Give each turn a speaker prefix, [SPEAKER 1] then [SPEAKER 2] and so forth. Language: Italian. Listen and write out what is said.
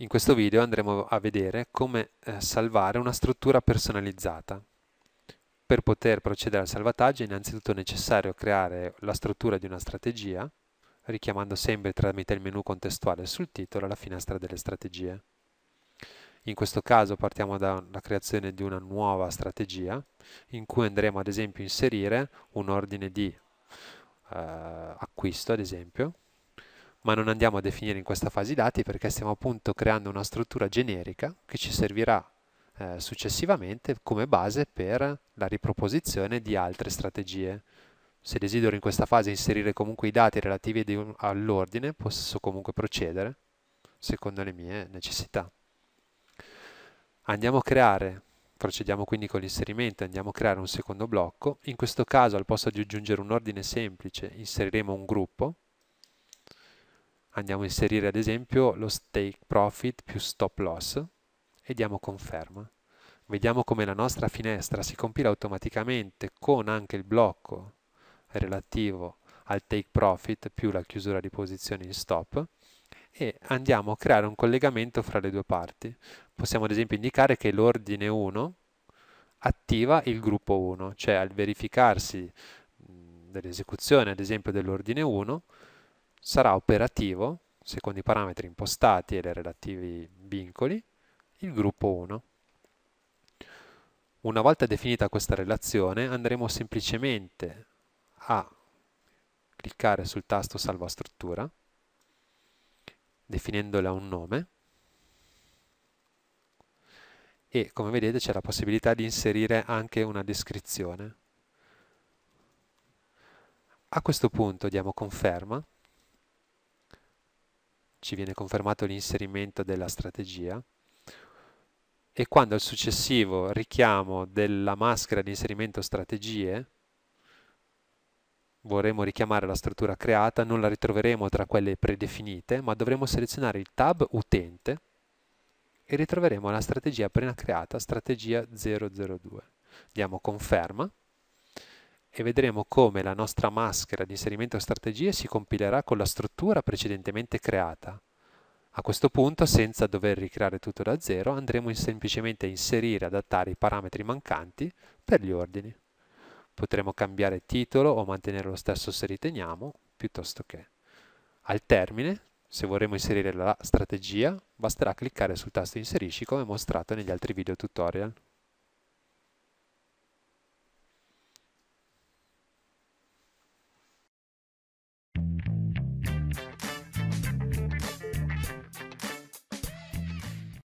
[SPEAKER 1] In questo video andremo a vedere come eh, salvare una struttura personalizzata. Per poter procedere al salvataggio innanzitutto è necessario creare la struttura di una strategia, richiamando sempre tramite il menu contestuale sul titolo la finestra delle strategie. In questo caso partiamo dalla creazione di una nuova strategia, in cui andremo ad esempio a inserire un ordine di eh, acquisto, ad esempio, ma non andiamo a definire in questa fase i dati perché stiamo appunto creando una struttura generica che ci servirà eh, successivamente come base per la riproposizione di altre strategie. Se desidero in questa fase inserire comunque i dati relativi all'ordine, posso comunque procedere secondo le mie necessità. Andiamo a creare, procediamo quindi con l'inserimento, andiamo a creare un secondo blocco. In questo caso al posto di aggiungere un ordine semplice inseriremo un gruppo andiamo a inserire ad esempio lo stake profit più stop loss e diamo conferma. Vediamo come la nostra finestra si compila automaticamente con anche il blocco relativo al take profit più la chiusura di posizione in stop e andiamo a creare un collegamento fra le due parti. Possiamo ad esempio indicare che l'ordine 1 attiva il gruppo 1, cioè al verificarsi dell'esecuzione ad esempio dell'ordine 1 sarà operativo, secondo i parametri impostati e i relativi vincoli, il gruppo 1. Una volta definita questa relazione andremo semplicemente a cliccare sul tasto salva struttura, definendola un nome, e come vedete c'è la possibilità di inserire anche una descrizione. A questo punto diamo conferma ci viene confermato l'inserimento della strategia e quando il successivo richiamo della maschera di inserimento strategie vorremmo richiamare la struttura creata, non la ritroveremo tra quelle predefinite, ma dovremo selezionare il tab utente e ritroveremo la strategia appena creata, strategia 002. Diamo conferma e vedremo come la nostra maschera di inserimento strategie si compilerà con la struttura precedentemente creata. A questo punto, senza dover ricreare tutto da zero, andremo semplicemente a inserire e adattare i parametri mancanti per gli ordini. Potremo cambiare titolo o mantenere lo stesso se riteniamo, piuttosto che. Al termine, se vorremmo inserire la strategia, basterà cliccare sul tasto inserisci come mostrato negli altri video tutorial.